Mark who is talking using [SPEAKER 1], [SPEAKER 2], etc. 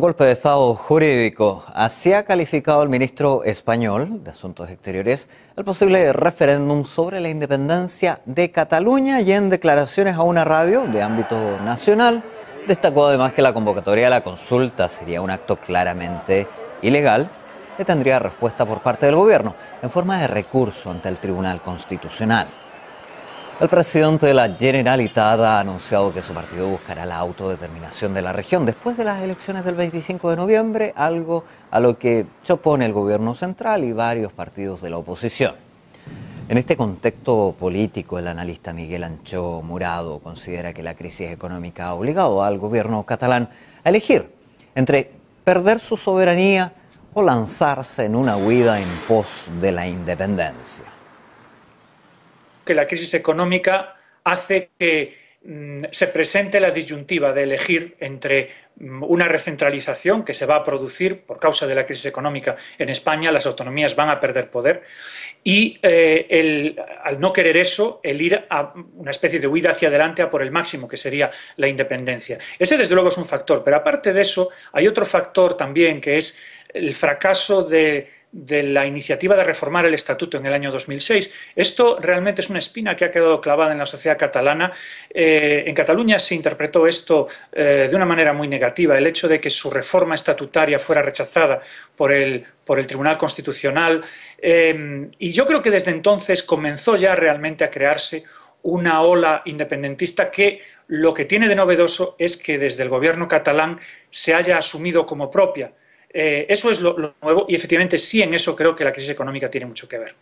[SPEAKER 1] golpe de Estado jurídico. Así ha calificado el ministro español de Asuntos Exteriores el posible referéndum sobre la independencia de Cataluña y en declaraciones a una radio de ámbito nacional destacó además que la convocatoria de la consulta sería un acto claramente ilegal que tendría respuesta por parte del gobierno en forma de recurso ante el Tribunal Constitucional. El presidente de la Generalitat ha anunciado que su partido buscará la autodeterminación de la región después de las elecciones del 25 de noviembre, algo a lo que se opone el gobierno central y varios partidos de la oposición. En este contexto político, el analista Miguel Ancho Murado considera que la crisis económica ha obligado al gobierno catalán a elegir entre perder su soberanía o lanzarse en una huida en pos de la independencia
[SPEAKER 2] la crisis económica hace que mm, se presente la disyuntiva de elegir entre mm, una recentralización que se va a producir por causa de la crisis económica en España, las autonomías van a perder poder, y eh, el, al no querer eso, el ir a una especie de huida hacia adelante a por el máximo, que sería la independencia. Ese, desde luego, es un factor, pero aparte de eso, hay otro factor también, que es el fracaso de de la iniciativa de reformar el estatuto en el año 2006. Esto realmente es una espina que ha quedado clavada en la sociedad catalana. Eh, en Cataluña se interpretó esto eh, de una manera muy negativa, el hecho de que su reforma estatutaria fuera rechazada por el, Tribunal Constitucional. Eh, y yo creo que desde entonces comenzó ya realmente a crearse una ola independentista que lo que tiene de novedoso es que desde el gobierno catalán se haya asumido como propia eh, eso es lo nuevo y efectivamente sí en eso creo que la crisis económica tiene mucho que ver.